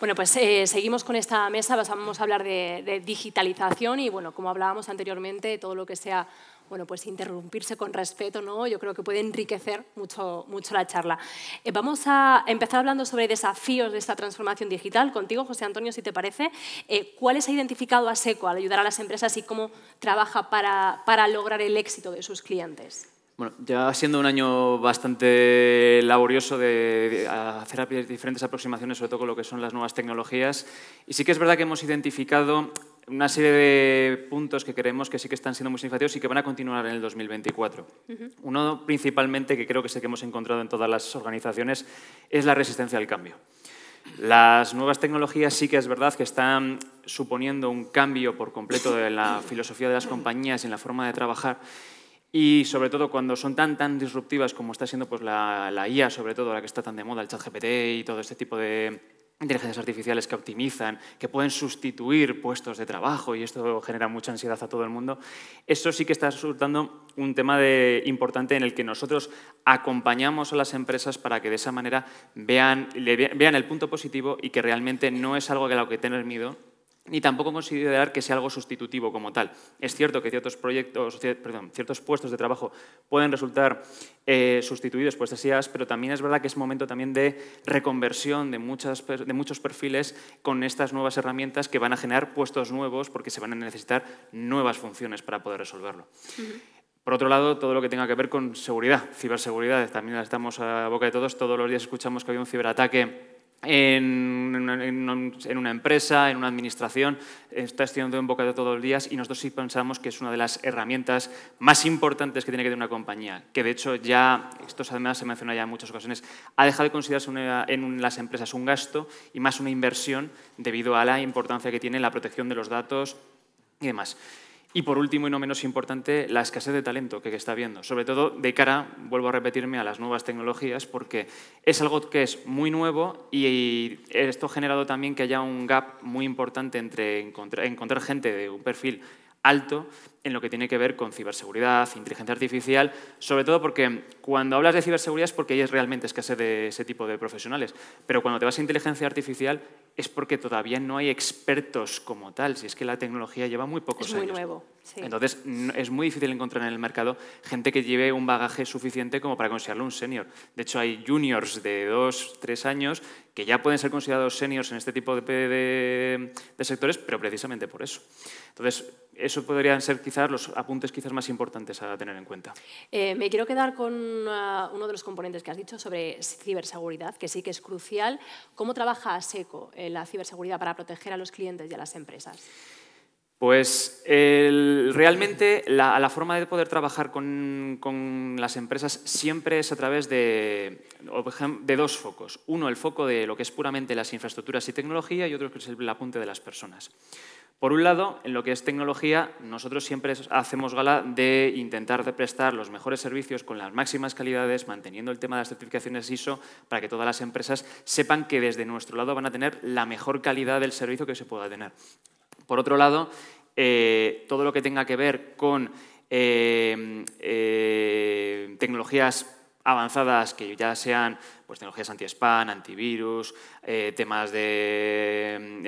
Bueno, pues eh, seguimos con esta mesa, vamos a hablar de, digitalización y, bueno, como hablábamos anteriormente, todo lo que sea, bueno, pues interrumpirse con respeto, ¿no? Yo creo que puede enriquecer mucho, mucho la charla. Eh, vamos a empezar hablando sobre desafíos de esta transformación digital contigo, José Antonio, si te parece. Eh, ¿Cuáles ha identificado a SECO al ayudar a las empresas y cómo trabaja para lograr el éxito de sus clientes? Bueno, ya siendo un año bastante laborioso de hacer diferentes aproximaciones, sobre todo con lo que son las nuevas tecnologías, y sí que es verdad que hemos identificado una serie de puntos que creemos que sí que están siendo muy significativos y que van a continuar en el 2024. Uno principalmente, que creo que sé que hemos encontrado en todas las organizaciones, es la resistencia al cambio. Las nuevas tecnologías sí que es verdad que están suponiendo un cambio por completo de la filosofía de las compañías y en la forma de trabajar y sobre todo cuando son tan, tan disruptivas como está siendo pues, la, la IA, sobre todo la que está tan de moda, el chat GPT y todo este tipo de inteligencias artificiales que optimizan, que pueden sustituir puestos de trabajo y esto genera mucha ansiedad a todo el mundo, eso sí que está resultando un tema de, importante en el que nosotros acompañamos a las empresas para que de esa manera vean, el punto positivo y que realmente no es algo que lo que tener miedo, ni tampoco considerar que sea algo sustitutivo como tal. Es cierto que ciertos, proyectos, ciertos puestos de trabajo pueden resultar eh, sustituidos por estas IAs, pero también es verdad que es momento también de reconversión de, de muchos perfiles con estas nuevas herramientas que van a generar puestos nuevos porque se van a necesitar nuevas funciones para poder resolverlo. Por otro lado, todo lo que tenga que ver con seguridad, ciberseguridad, también estamos a boca de todos, todos los días escuchamos que había un ciberataque en una, empresa, en una administración, está estudiando en boca de todos los días y nosotros sí pensamos que es una de las herramientas más importantes que tiene que tener una compañía, que de hecho ya, esto además se menciona ya en muchas ocasiones, ha dejado de considerarse en las empresas un gasto y más una inversión debido a la importancia que tiene la protección de los datos y demás. Y por último y no menos importante, la escasez de talento que está habiendo, sobre todo de cara, vuelvo a repetirme, a las nuevas tecnologías, porque es algo que es muy nuevo y esto ha generado también que haya un gap muy importante entre encontrar, gente de un perfil alto en lo que tiene que ver con ciberseguridad, inteligencia artificial, sobre todo porque cuando hablas de ciberseguridad es porque hay realmente escasez de ese tipo de profesionales, pero cuando te vas a inteligencia artificial es porque todavía no hay expertos como tal, si es que la tecnología lleva muy pocos años. Es muy nuevo. Entonces, es muy difícil encontrar en el mercado gente que lleve un bagaje suficiente como para considerarlo un senior. De hecho, hay juniors de dos, tres años que ya pueden ser considerados seniors en este tipo de, sectores, pero precisamente por eso. Entonces, eso podrían ser quizás los apuntes quizás más importantes a tener en cuenta. Eh, me quiero quedar con ah, uno de los componentes que has dicho sobre ciberseguridad, que sí que es crucial. ¿Cómo trabaja seco en eh, la ciberseguridad para proteger a los clientes y a las empresas? Pues realmente la, forma de poder trabajar con, las empresas siempre es a través de, dos focos. Uno, el foco de lo que es puramente las infraestructuras y tecnología y otro que es el, apunte de las personas. Por un lado, en lo que es tecnología, nosotros siempre hacemos gala de intentar de prestar los mejores servicios con las máximas calidades, manteniendo el tema de las certificaciones ISO, para que todas las empresas sepan que desde nuestro lado van a tener la mejor calidad del servicio que se pueda tener. Por otro lado, eh, todo lo que tenga que ver con eh, eh, tecnologías avanzadas que ya sean pues, tecnologías anti-spam, antivirus, temas de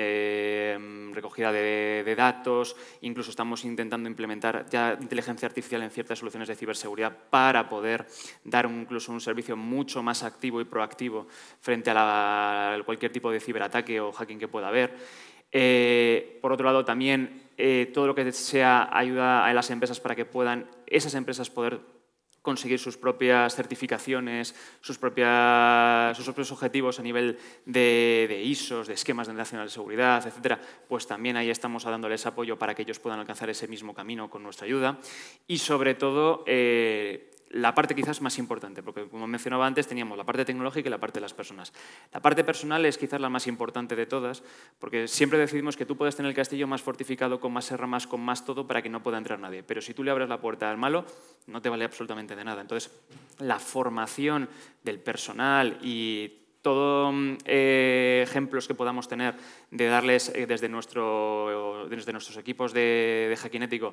recogida de, datos, incluso estamos intentando implementar ya inteligencia artificial en ciertas soluciones de ciberseguridad para poder dar incluso un servicio mucho más activo y proactivo frente a cualquier tipo de ciberataque o hacking que pueda haber. Eh, por otro lado, también eh, todo lo que sea ayuda a las empresas para que puedan esas empresas poder conseguir sus propias certificaciones, sus, sus propios objetivos a nivel de, ISOs, de esquemas de nacional de seguridad, etc. pues también ahí estamos dándoles apoyo para que ellos puedan alcanzar ese mismo camino con nuestra ayuda. Y sobre todo, eh, la parte quizás más importante, porque como mencionaba antes teníamos la parte tecnológica y la parte de las personas. La parte personal es quizás la más importante de todas, porque siempre decidimos que tú puedes tener el castillo más fortificado, con más más con más todo, para que no pueda entrar nadie. Pero si tú le abres la puerta al malo, no te vale absolutamente de nada. Entonces, la formación del personal y todos mm, eh, ejemplos que podamos tener de darles eh, desde, nuestro, desde nuestros equipos de, de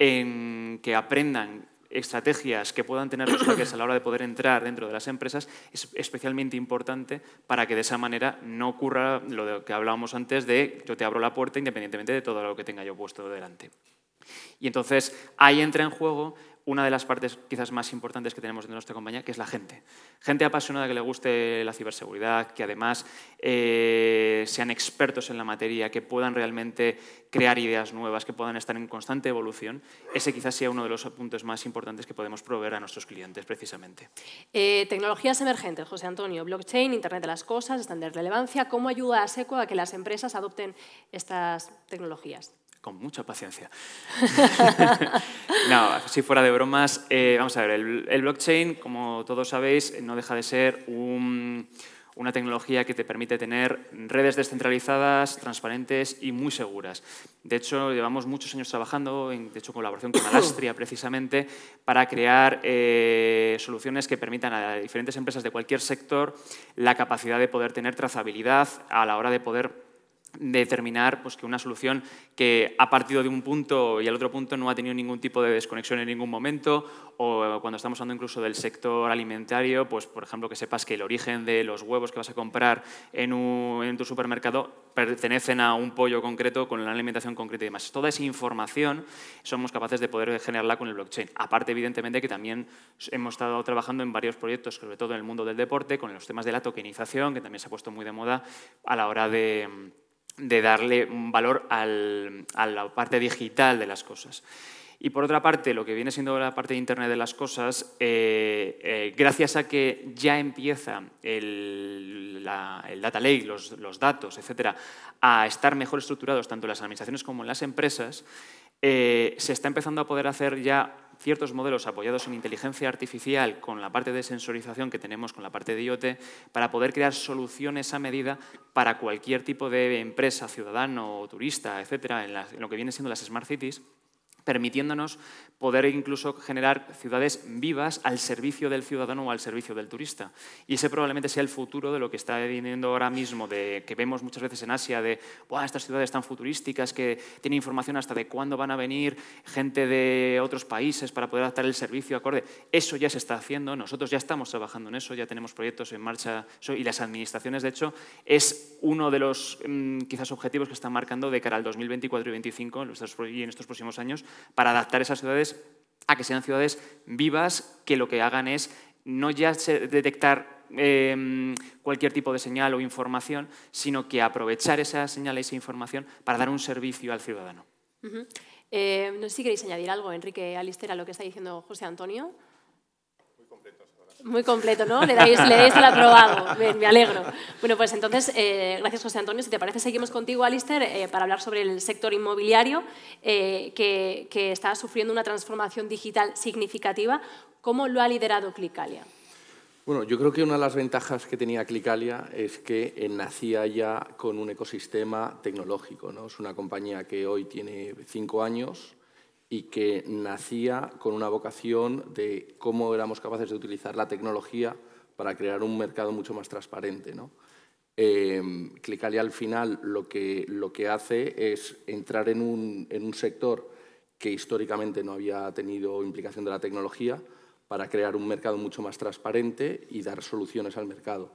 en que aprendan estrategias que puedan tener los hackers a la hora de poder entrar dentro de las empresas es especialmente importante para que de esa manera no ocurra lo que hablábamos antes de yo te abro la puerta independientemente de todo lo que tenga yo puesto delante. Y entonces ahí entra en juego una de las partes quizás más importantes que tenemos dentro de nuestra compañía, que es la gente. Gente apasionada que le guste la ciberseguridad, que además eh, sean expertos en la materia, que puedan realmente crear ideas nuevas, que puedan estar en constante evolución. Ese quizás sea uno de los puntos más importantes que podemos proveer a nuestros clientes, precisamente. Eh, tecnologías emergentes, José Antonio, blockchain, Internet de las Cosas, están de relevancia. ¿Cómo ayuda a SECO a que las empresas adopten estas tecnologías? con mucha paciencia. no, si fuera de bromas, eh, vamos a ver, el, blockchain, como todos sabéis, no deja de ser una tecnología que te permite tener redes descentralizadas, transparentes y muy seguras. De hecho, llevamos muchos años trabajando, de hecho, colaboración con Alastria precisamente, para crear eh, soluciones que permitan a diferentes empresas de cualquier sector la capacidad de poder tener trazabilidad a la hora de poder determinar pues, que una solución que ha partido de un punto y al otro punto no ha tenido ningún tipo de desconexión en ningún momento, o cuando estamos hablando incluso del sector alimentario, pues por ejemplo que sepas que el origen de los huevos que vas a comprar en, en tu supermercado pertenecen a un pollo concreto con una alimentación concreta y demás. Toda esa información somos capaces de poder generarla con el blockchain. Aparte, evidentemente, que también hemos estado trabajando en varios proyectos, sobre todo en el mundo del deporte, con los temas de la tokenización, que también se ha puesto muy de moda a la hora de de darle un valor a la parte digital de las cosas. Y por otra parte, lo que viene siendo la parte de Internet de las cosas, eh, eh, gracias a que ya empieza el, data lake, los, datos, etcétera, a estar mejor estructurados tanto en las administraciones como en las empresas, eh, se está empezando a poder hacer ya ciertos modelos apoyados en inteligencia artificial con la parte de sensorización que tenemos con la parte de IoT para poder crear soluciones a medida para cualquier tipo de empresa, ciudadano, turista, etcétera, en, en lo que viene siendo las Smart Cities permitiéndonos poder incluso generar ciudades vivas al servicio del ciudadano o al servicio del turista. Y ese probablemente sea el futuro de lo que está viniendo ahora mismo, de que vemos muchas veces en Asia de Buah, estas ciudades tan futurísticas que tienen información hasta de cuándo van a venir gente de otros países para poder adaptar el servicio acorde. Eso ya se está haciendo, nosotros ya estamos trabajando en eso, ya tenemos proyectos en marcha y las administraciones, de hecho, es uno de los mm, quizás objetivos que están marcando de cara al 2024 y 2025 y en estos próximos años para adaptar esas ciudades a que sean ciudades vivas, que lo que hagan es no ya detectar em, cualquier tipo de señal o información, sino que aprovechar esa señal, esa información, para dar un servicio al ciudadano. Eh, no si queréis añadir algo, Enrique Alister, a lo que está diciendo José Antonio. Muy completo, ¿no? Le dais, le dais el aprobado, me, alegro. Bueno, pues entonces, eh, gracias José Antonio. Si te parece, seguimos contigo, Alister, eh, para hablar sobre el sector inmobiliario eh, que, que, está sufriendo una transformación digital significativa. ¿Cómo lo ha liderado Clicalia? Bueno, yo creo que una de las ventajas que tenía Clicalia es que nacía ya con un ecosistema tecnológico. ¿no? Es una compañía que hoy tiene cinco años, y que nacía con una vocación de cómo éramos capaces de utilizar la tecnología para crear un mercado mucho más transparente. ¿no? Eh, Clicalia al final lo que, lo que hace es entrar en un, sector que históricamente no había tenido implicación de la tecnología para crear un mercado mucho más transparente y dar soluciones al mercado.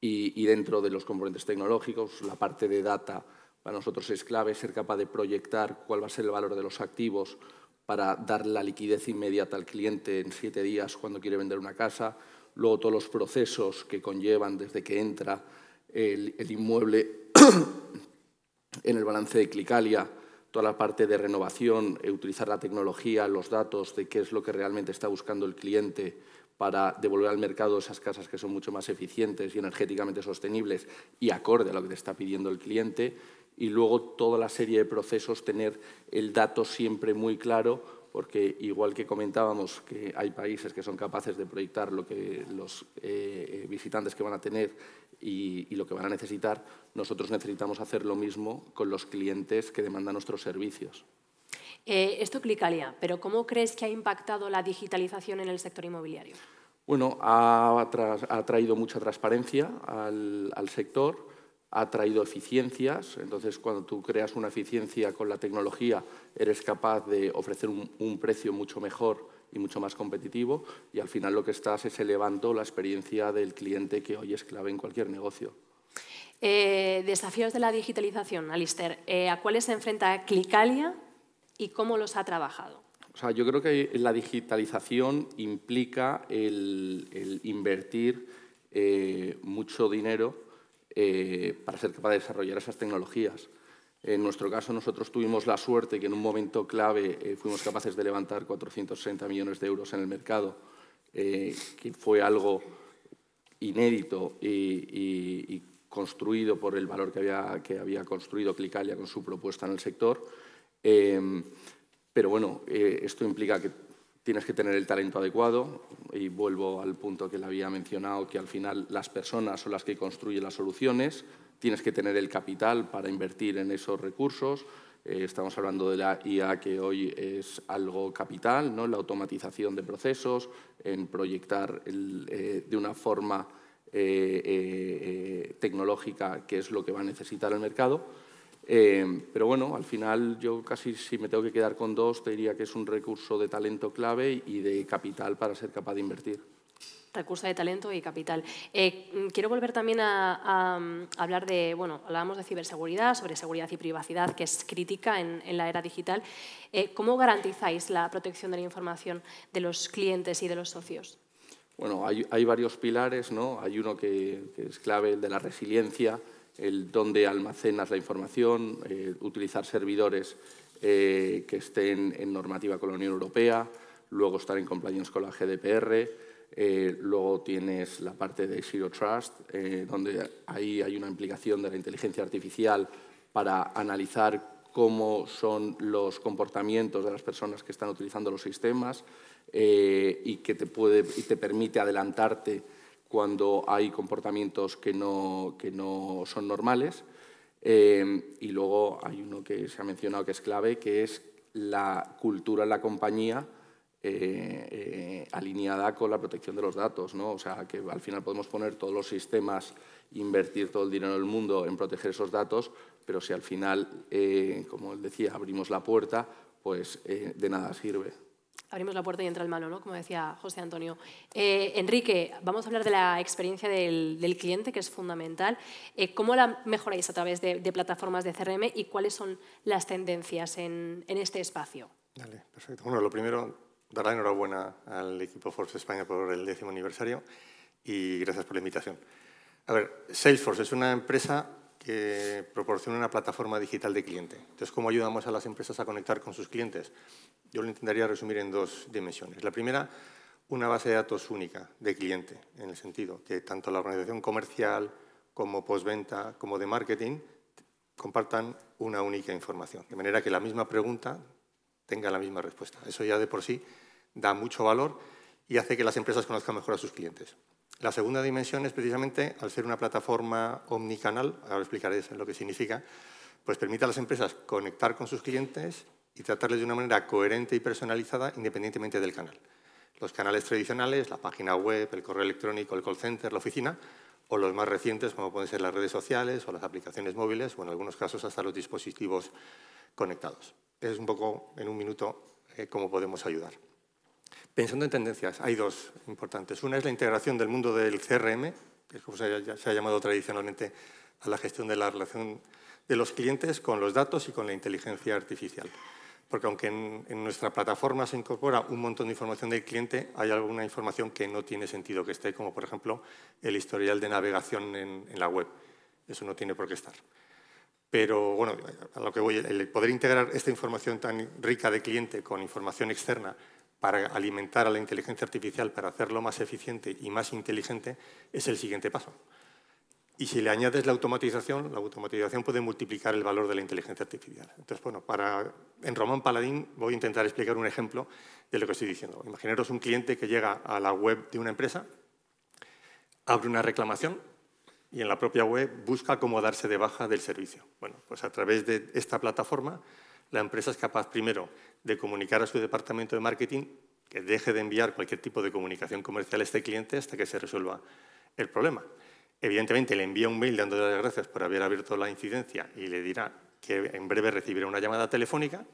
Y, y dentro de los componentes tecnológicos, la parte de data a nosotros es clave ser capaz de proyectar cuál va a ser el valor de los activos para dar la liquidez inmediata al cliente en siete días cuando quiere vender una casa, luego todos los procesos que conllevan desde que entra el, el inmueble en el balance de Clicalia, toda la parte de renovación, eh, utilizar la tecnología, los datos de qué es lo que realmente está buscando el cliente para devolver al mercado esas casas que son mucho más eficientes y energéticamente sostenibles y acorde a lo que te está pidiendo el cliente y luego toda la serie de procesos, tener el dato siempre muy claro, porque igual que comentábamos que hay países que son capaces de proyectar lo que los eh, eh, visitantes que van a tener y, lo que van a necesitar, nosotros necesitamos hacer lo mismo con los clientes que demandan nuestros servicios. Eh, esto clicalia, pero ¿cómo crees que ha impactado la digitalización en el sector inmobiliario? Bueno, ha, traído mucha transparencia al sector ha traído eficiencias, entonces cuando tú creas una eficiencia con la tecnología eres capaz de ofrecer un, precio mucho mejor y mucho más competitivo y al final lo que estás es elevando la experiencia del cliente que hoy es clave en cualquier negocio. Eh, desafíos de la digitalización, Alister. Eh, ¿A cuáles se enfrenta Clicalia y cómo los ha trabajado? O sea, yo creo que la digitalización implica el, invertir eh, mucho dinero eh, para ser capaz de desarrollar esas tecnologías. En nuestro caso, nosotros tuvimos la suerte que en un momento clave eh, fuimos capaces de levantar 460 millones de euros en el mercado, eh, que fue algo inédito y, construido por el valor que había, que había construido Clicalia con su propuesta en el sector. pero bueno, esto implica que Tienes que tener el talento adecuado y vuelvo al punto que le había mencionado, que al final las personas son las que construyen las soluciones, tienes que tener el capital para invertir en esos recursos. Eh, estamos hablando de la IA que hoy es algo capital, ¿no? la automatización de procesos, en proyectar eh, de una forma eh, tecnológica que es lo que va a necesitar el mercado eh, pero bueno, al final yo casi si me tengo que quedar con dos, te diría que es un recurso de talento clave y de capital para ser capaz de invertir. Recurso de talento y capital. Eh, mm, quiero volver también a, mm, hablar de, bueno, hablábamos de ciberseguridad, sobre seguridad y privacidad, que es crítica en, la era digital. Eh, ¿Cómo garantizáis la protección de la información de los clientes y de los socios? Bueno, hay, varios pilares, ¿no? Hay uno que, que es clave, el de la resiliencia, el dónde almacenas la información, eh, utilizar servidores eh, que estén en normativa con la Unión Europea, luego estar en compliance con la GDPR, eh, luego tienes la parte de Zero Trust, donde ahí hay una implicación de la inteligencia artificial para analizar cómo son los comportamientos de las personas que están utilizando los sistemas y que te, puede, y te permite adelantarte cuando hay comportamientos que no, son normales. Eh, y luego hay uno que se ha mencionado que es clave, que es la cultura en la compañía eh, eh, alineada con la protección de los datos. O sea, que al final podemos poner todos los sistemas, invertir todo el dinero del mundo en proteger esos datos, pero si al final, como decía, abrimos la puerta, pues de nada sirve abrimos la puerta y entra el malo, ¿no? como decía José Antonio. Eh, Enrique, vamos a hablar de la experiencia del, cliente, que es fundamental. Eh, ¿Cómo la mejoráis a través de, plataformas de CRM y cuáles son las tendencias en, este espacio? Dale, perfecto. Bueno, lo primero, dar la enhorabuena al equipo Force España por el décimo aniversario y gracias por la invitación. A ver, Salesforce es una empresa que proporciona una plataforma digital de cliente. Entonces, ¿cómo ayudamos a las empresas a conectar con sus clientes? Yo lo intentaría resumir en dos dimensiones. La primera, una base de datos única de cliente, en el sentido que tanto la organización comercial como postventa como de marketing compartan una única información, de manera que la misma pregunta tenga la misma respuesta. Eso ya de por sí da mucho valor y hace que las empresas conozcan mejor a sus clientes. La segunda dimensión es precisamente, al ser una plataforma omnicanal, ahora explicaré lo que significa, pues permite a las empresas conectar con sus clientes y tratarles de una manera coherente y personalizada independientemente del canal. Los canales tradicionales, la página web, el correo electrónico, el call center, la oficina, o los más recientes como pueden ser las redes sociales o las aplicaciones móviles o en algunos casos hasta los dispositivos conectados. Es un poco en un minuto eh, cómo podemos ayudar. Pensando en tendencias, hay dos importantes. Una es la integración del mundo del CRM, que es como se ha, llamado tradicionalmente a la gestión de la relación de los clientes con los datos y con la inteligencia artificial. Porque aunque en, nuestra plataforma se incorpora un montón de información del cliente, hay alguna información que no tiene sentido que esté, como por ejemplo el historial de navegación en, en la web. Eso no tiene por qué estar. Pero bueno, a lo que voy, el poder integrar esta información tan rica de cliente con información externa para alimentar a la inteligencia artificial, para hacerlo más eficiente y más inteligente, es el siguiente paso. Y si le añades la automatización, la automatización puede multiplicar el valor de la inteligencia artificial. Entonces, bueno, para, en Román Paladín voy a intentar explicar un ejemplo de lo que estoy diciendo. Imaginaros un cliente que llega a la web de una empresa, abre una reclamación y en la propia web busca cómo darse de baja del servicio. Bueno, pues a través de esta plataforma la empresa es capaz, primero, de comunicar a su departamento de marketing que deje de enviar cualquier tipo de comunicación comercial a este cliente hasta que se resuelva el problema. Evidentemente, le envía un mail dándole las gracias por haber abierto la incidencia y le dirá que en breve recibirá una llamada telefónica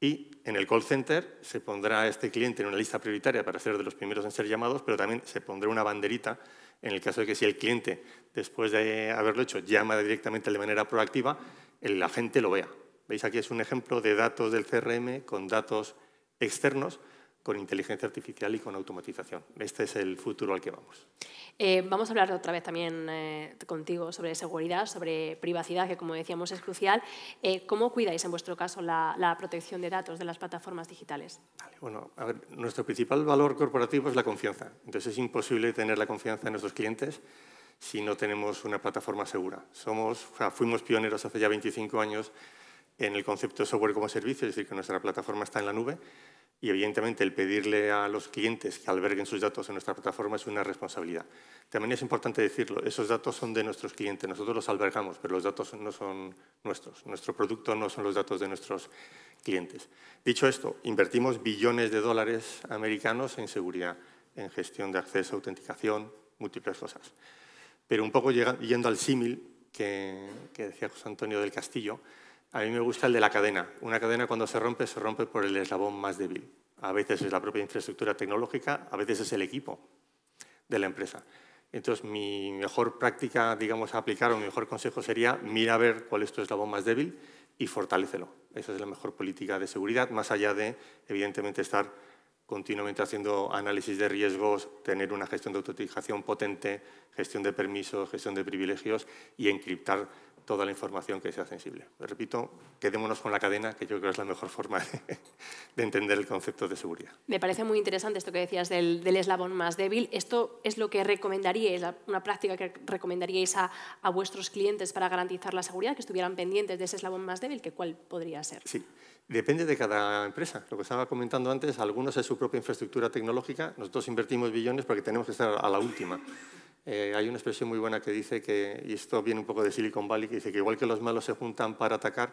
y en el call center se pondrá a este cliente en una lista prioritaria para ser de los primeros en ser llamados, pero también se pondrá una banderita en el caso de que si el cliente, después de haberlo hecho, llama directamente de manera proactiva, el gente lo vea Veis aquí es un ejemplo de datos del CRM con datos externos con inteligencia artificial y con automatización. Este es el futuro al que vamos. Eh, vamos a hablar otra vez también eh, contigo sobre seguridad, sobre privacidad, que como decíamos es crucial. Eh, ¿Cómo cuidáis en vuestro caso la, protección de datos de las plataformas digitales? bueno, nuestro principal valor corporativo es la confianza. Entonces es imposible tener la confianza de nuestros clientes si no tenemos una plataforma segura. fuimos pioneros hace ya 25 años en el concepto de software como servicio, es decir, que nuestra plataforma está en la nube y evidentemente el pedirle a los clientes que alberguen sus datos en nuestra plataforma es una responsabilidad. También es importante decirlo, esos datos son de nuestros clientes, nosotros los albergamos, pero los datos no son nuestros, nuestro producto no son los datos de nuestros clientes. Dicho esto, invertimos billones de dólares americanos en seguridad, en gestión de acceso, autenticación, múltiples cosas. Pero un poco yendo al símil que decía José Antonio del Castillo, a mí me gusta el de la cadena. Una cadena cuando se rompe, se rompe por el eslabón más débil. A veces es la propia infraestructura tecnológica, a veces es el equipo de la empresa. Entonces, mi mejor práctica, digamos, aplicar o mi mejor consejo sería mira a ver cuál es tu eslabón más débil y fortalecelo. Esa es la mejor política de seguridad, más allá de, evidentemente, estar continuamente haciendo análisis de riesgos, tener una gestión de autorización potente, gestión de permisos, gestión de privilegios y encriptar toda la información que sea sensible. Repito, quedémonos con la cadena, que yo creo es la mejor forma de, entender el concepto de seguridad. Me parece muy interesante esto que decías del, eslabón más débil. ¿Esto es lo que recomendaríais, una práctica que recomendaríais a, vuestros clientes para garantizar la seguridad, que estuvieran pendientes de ese eslabón más débil? que ¿Cuál podría ser? Sí, depende de cada empresa. Lo que estaba comentando antes, algunos es su propia infraestructura tecnológica. Nosotros invertimos billones porque tenemos que estar a la última. Eh, hay una expresión muy buena que dice que, y esto viene un poco de Silicon Valley, que dice que igual que los malos se juntan para atacar,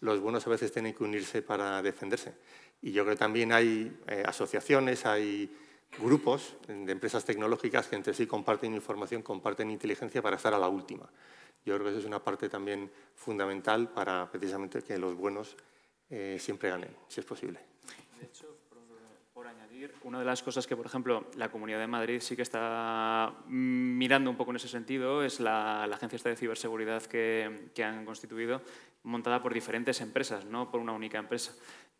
los buenos a veces tienen que unirse para defenderse. Y yo creo que también hay eh, asociaciones, hay grupos de empresas tecnológicas que entre sí comparten información, comparten inteligencia para estar a la última. Yo creo que eso es una parte también fundamental para precisamente que los buenos eh, siempre ganen, si es posible añadir, una de las cosas que, por ejemplo, la Comunidad de Madrid sí que está mm, mirando un poco en ese sentido es la, agencia de ciberseguridad que, que, han constituido, montada por diferentes empresas, no por una única empresa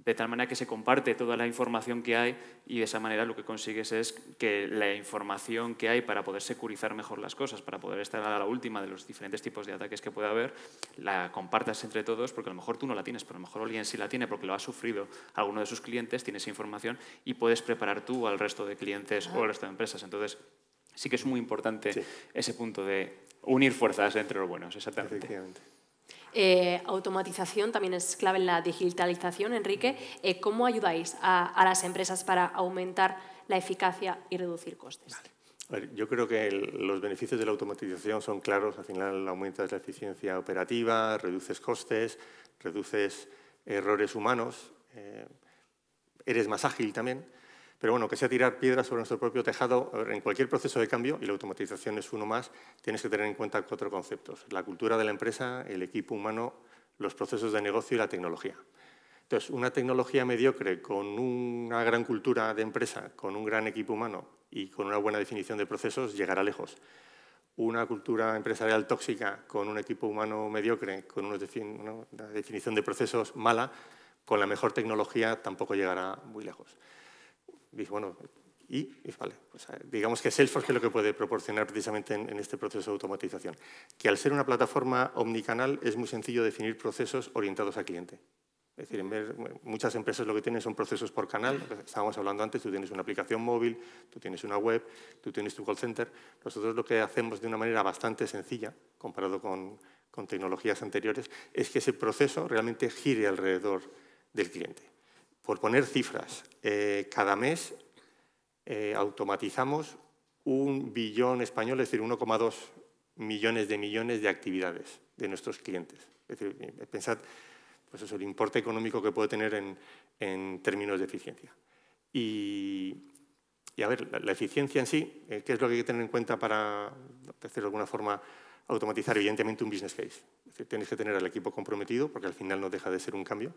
de tal manera que se comparte toda la información que hay y de esa manera lo que consigues es que la información que hay para poder securizar mejor las cosas, para poder estar a la última de los diferentes tipos de ataques que pueda haber, la compartas entre todos porque a lo mejor tú no la tienes, pero a lo mejor alguien sí la tiene porque lo ha sufrido alguno de sus clientes, tiene esa información y puedes preparar tú al resto de clientes o al resto de empresas. Entonces, sí que es muy importante ese punto de unir fuerzas entre los buenos, exactamente. Eh, automatización también es clave en la digitalización. Enrique, eh, ¿cómo ayudáis a, las empresas para aumentar la eficacia y reducir costes? yo creo que los beneficios de la automatización son claros. Al final aumentas la eficiencia operativa, reduces costes, reduces errores humanos, eh, eres más ágil también. Pero bueno, que sea tirar piedras sobre nuestro propio tejado, en cualquier proceso de cambio, y la automatización es uno más, tienes que tener en cuenta cuatro conceptos. La cultura de la empresa, el equipo humano, los procesos de negocio y la tecnología. Entonces, una tecnología mediocre con una gran cultura de empresa, con un gran equipo humano y con una buena definición de procesos llegará lejos. Una cultura empresarial tóxica con un equipo humano mediocre, con una definición de procesos mala, con la mejor tecnología tampoco llegará muy lejos. Y bueno, y, vale, digamos que Salesforce es lo que puede proporcionar precisamente en, este proceso de automatización. Que al ser una plataforma omnicanal es muy sencillo definir procesos orientados al cliente. Es decir, en muchas empresas lo que tienen son procesos por canal. Estábamos hablando antes, tú tienes una aplicación móvil, tú tienes una web, tú tienes tu call center. Nosotros lo que hacemos de una manera bastante sencilla, comparado con, con tecnologías anteriores, es que ese proceso realmente gire alrededor del cliente. Por poner cifras, eh, cada mes eh, automatizamos un billón español, es decir, 1,2 millones de millones de actividades de nuestros clientes. Es decir, eh, pensad pues eso, el importe económico que puede tener en, en términos de eficiencia. Y, a ver, la, eficiencia en sí, ¿qué es lo que hay que tener en cuenta para, hacer de alguna forma, automatizar? Evidentemente un business case. Es decir, tenéis que tener al equipo comprometido, porque al final no deja de ser un cambio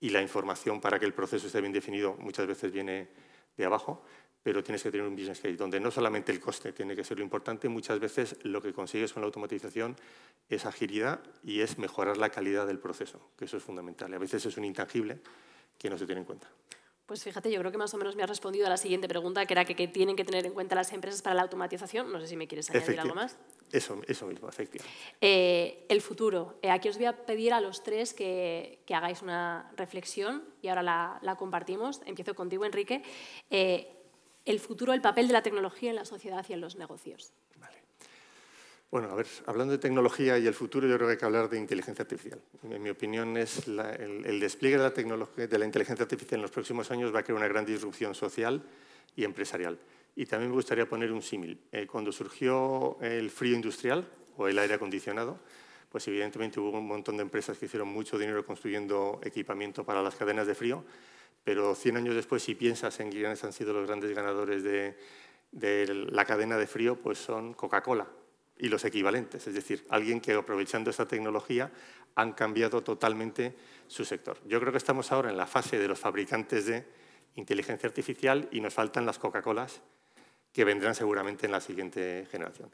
y la información para que el proceso esté bien definido muchas veces viene de abajo, pero tienes que tener un business case donde no solamente el coste tiene que ser lo importante, muchas veces lo que consigues con la automatización es agilidad y es mejorar la calidad del proceso, que eso es fundamental. Y a veces es un intangible que no se tiene en cuenta. Pues fíjate, yo creo que más o menos me has respondido a la siguiente pregunta, que era que, tienen que tener en cuenta las empresas para la automatización. No sé si me quieres añadir algo más. Eso, eso mismo, efectivamente. Eh, el futuro. Eh, aquí os voy a pedir a los tres que, hagáis una reflexión y ahora la, compartimos. Empiezo contigo, Enrique. Eh, el futuro, el papel de la tecnología en la sociedad y en los negocios. Vale. Bueno, a ver, hablando de tecnología y el futuro, yo creo que hay que hablar de inteligencia artificial. En mi opinión, es el, despliegue de la, de la inteligencia artificial en los próximos años va a crear una gran disrupción social y empresarial. Y también me gustaría poner un símil. Eh, cuando surgió el frío industrial o el aire acondicionado, pues evidentemente hubo un montón de empresas que hicieron mucho dinero construyendo equipamiento para las cadenas de frío, pero 100 años después, si piensas en quiénes han sido los grandes ganadores de la cadena de frío, pues son Coca-Cola, y los equivalentes, es decir, alguien que aprovechando esta tecnología han cambiado totalmente su sector. Yo creo que estamos ahora en la fase de los fabricantes de inteligencia artificial y nos faltan las Coca-Colas que vendrán seguramente en la siguiente generación.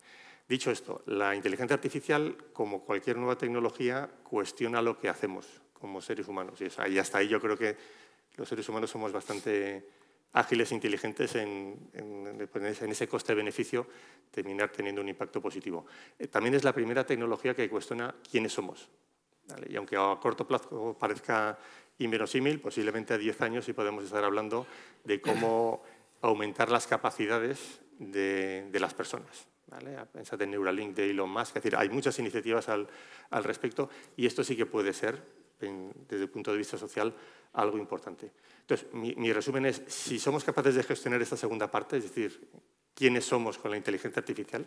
Dicho esto, la inteligencia artificial, como cualquier nueva tecnología, cuestiona lo que hacemos como seres humanos. Y, hasta ahí yo creo que los seres humanos somos bastante ágiles e inteligentes pues, en, ese coste-beneficio terminar teniendo un impacto positivo. Eh, también es la primera tecnología que cuestiona quiénes somos. Y aunque a corto plazo parezca inverosímil, posiblemente a 10 años sí podemos estar hablando de cómo aumentar las capacidades de, las personas. ¿vale? Pensad en Neuralink de Elon Musk, es decir, hay muchas iniciativas al respecto y esto sí que puede ser desde el punto de vista social algo importante. Entonces, mi, resumen es, si somos capaces de gestionar esta segunda parte, es decir, quiénes somos con la inteligencia artificial,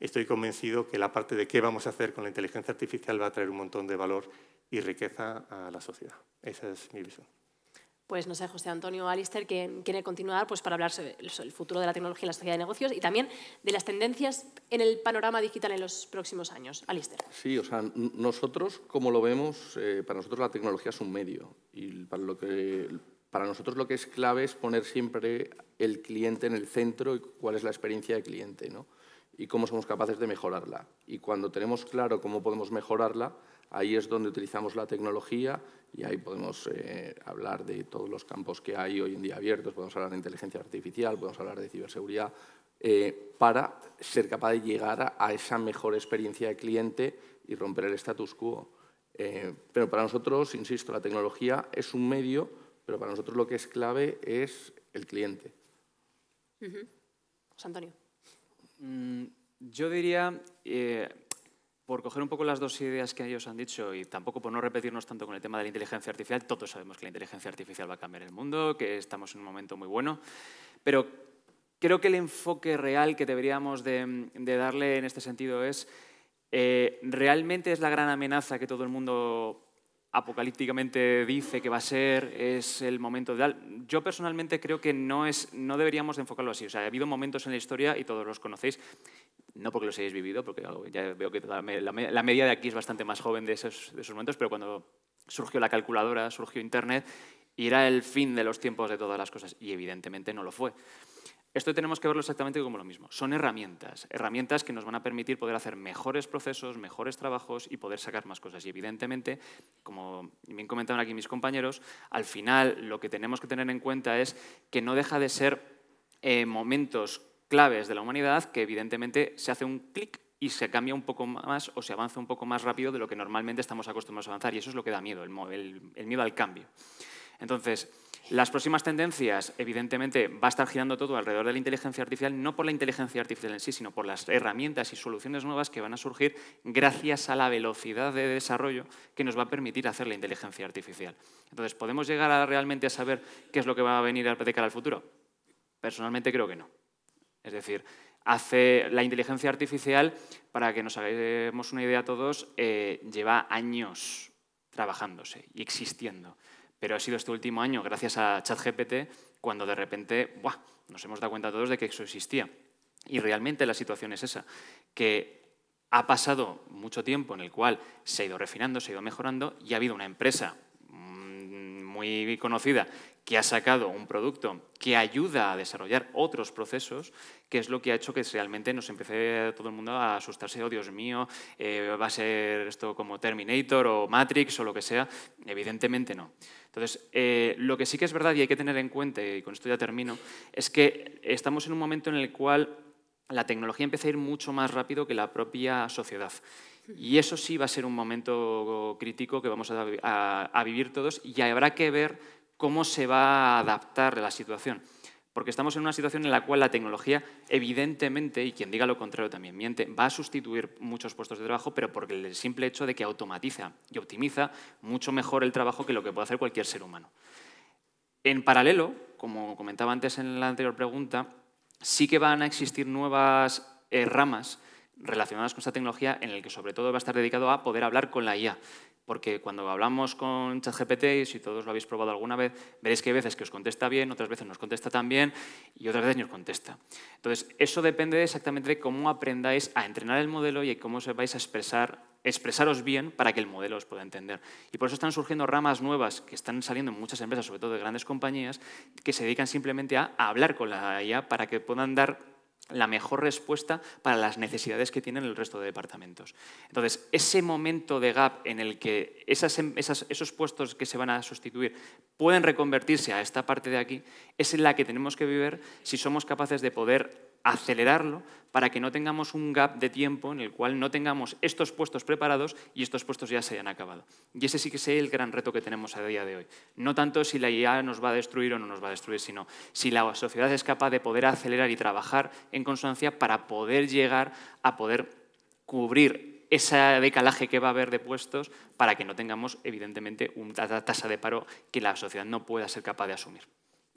estoy convencido que la parte de qué vamos a hacer con la inteligencia artificial va a traer un montón de valor y riqueza a la sociedad. Esa es mi visión pues no sé, José Antonio Alister, que quiere continuar pues, para hablar sobre el futuro de la tecnología en la sociedad de negocios y también de las tendencias en el panorama digital en los próximos años. Alister. Sí, o sea, nosotros, como lo vemos, eh, para nosotros la tecnología es un medio y para, para nosotros lo que es clave es poner siempre el cliente en el centro y cuál es la experiencia del cliente ¿no? y cómo somos capaces de mejorarla. Y cuando tenemos claro cómo podemos mejorarla, Ahí es donde utilizamos la tecnología y ahí podemos eh, hablar de todos los campos que hay hoy en día abiertos, podemos hablar de inteligencia artificial, podemos hablar de ciberseguridad, eh, para ser capaz de llegar a, esa mejor experiencia de cliente y romper el status quo. Eh, pero para nosotros, insisto, la tecnología es un medio, pero para nosotros lo que es clave es el cliente. Antonio. Mm, yo diría por coger un poco las dos ideas que ellos han dicho y tampoco por no repetirnos tanto con el tema de la inteligencia artificial, todos sabemos que la inteligencia artificial va a cambiar el mundo, que estamos en un momento muy bueno, pero creo que el enfoque real que deberíamos de, darle en este sentido es, eh, ¿realmente es la gran amenaza que todo el mundo apocalípticamente dice que va a ser, es el momento ideal. Yo personalmente creo que no, es, no deberíamos de enfocarlo así. O sea, ha habido momentos en la historia, y todos los conocéis, no porque lo hayáis vivido, porque ya veo que la, media de aquí es bastante más joven de esos, momentos, pero cuando surgió la calculadora, surgió Internet, y era el fin de los tiempos de todas las cosas, y evidentemente no lo fue. Esto tenemos que verlo exactamente como lo mismo. Son herramientas, herramientas que nos van a permitir poder hacer mejores procesos, mejores trabajos y poder sacar más cosas. Y evidentemente, como bien comentaban aquí mis compañeros, al final lo que tenemos que tener en cuenta es que no deja de ser eh, momentos claves de la humanidad que evidentemente se hace un clic y se cambia un poco más o se avanza un poco más rápido de lo que normalmente estamos acostumbrados a avanzar y eso es lo que da miedo, el, miedo al cambio. Entonces, las próximas tendencias, evidentemente, va a estar girando todo alrededor de la inteligencia artificial, no por la inteligencia artificial en sí, sino por las herramientas y soluciones nuevas que van a surgir gracias a la velocidad de desarrollo que nos va a permitir hacer la inteligencia artificial. Entonces, ¿podemos llegar realmente a saber qué es lo que va a venir a cara al futuro? Personalmente creo que no. Es decir, hace la inteligencia artificial, para que nos hagamos una idea todos, eh, lleva años trabajándose y existiendo. Pero ha sido este último año, gracias a ChatGPT, cuando de repente ¡buah! nos hemos dado cuenta todos de que eso existía. Y realmente la situación es esa, que ha pasado mucho tiempo en el cual se ha ido refinando, se ha ido mejorando y ha habido una empresa mm, muy conocida que ha sacado un producto que ayuda a desarrollar otros procesos, que es lo que ha hecho que realmente nos empecé todo el mundo a asustarse, oh Dios mío, eh, va a ser esto como Terminator o Matrix o lo que sea. Evidentemente no. Entonces, eh, lo que sí que es verdad y hay que tener en cuenta, y con esto ya termino, es que estamos en un momento en el cual la tecnología empieza a ir mucho más rápido que la propia sociedad. Y eso sí va a ser un momento crítico que vamos a vivir todos y habrá que ver cómo se va a adaptar la situación. Porque estamos en una situación en la cual la tecnología, evidentemente, y quien diga lo contrario también miente, va a sustituir muchos puestos de trabajo, pero por el simple hecho de que automatiza y optimiza mucho mejor el trabajo que lo que puede hacer cualquier ser humano. En paralelo, como comentaba antes en la anterior pregunta, sí que van a existir nuevas eh, ramas relacionadas con esta tecnología en el que sobre todo va a estar dedicado a poder hablar con la IA. Porque cuando hablamos con ChatGPT, y si todos lo habéis probado alguna vez, veréis que hay veces que os contesta bien, otras veces nos contesta tan bien y otras veces ni os contesta. Entonces, eso depende exactamente de cómo aprendáis a entrenar el modelo y cómo os vais a expresar expresaros bien para que el modelo os pueda entender. Y por eso están surgiendo ramas nuevas que están saliendo en muchas empresas, sobre todo de grandes compañías, que se dedican simplemente a hablar con la IA para que puedan dar la mejor respuesta para las necesidades que tienen el resto de departamentos. Entonces, ese momento de gap en el que em, esos puestos que se van a sustituir pueden reconvertirse a esta parte de aquí, es en la que tenemos que vivir si somos capaces de poder acelerarlo para que no tengamos un gap de tiempo en el cual no tengamos estos puestos preparados y estos puestos ya se hayan acabado. Y ese sí que es el gran reto que tenemos a día de hoy. No tanto si la IA nos va a destruir o no nos va a destruir, sino si la sociedad es capaz de poder acelerar y trabajar en consonancia para poder llegar a poder cubrir ese decalaje que va a haber de puestos para que no tengamos, evidentemente, una tasa de paro que la sociedad no pueda ser capaz de asumir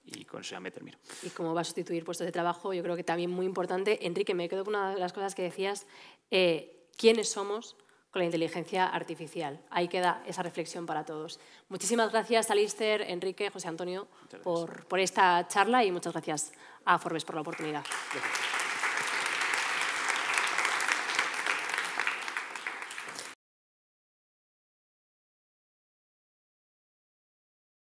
y con eso me termino. Y cómo va a sustituir puestos de trabajo, yo creo que también muy importante. Enrique, me quedo con una de las cosas que decías, eh, ¿quiénes somos? con la inteligencia artificial. Ahí queda esa reflexión para todos. Muchísimas gracias, Alister, Enrique, José Antonio, por, por, esta charla y muchas gracias a Forbes por la oportunidad.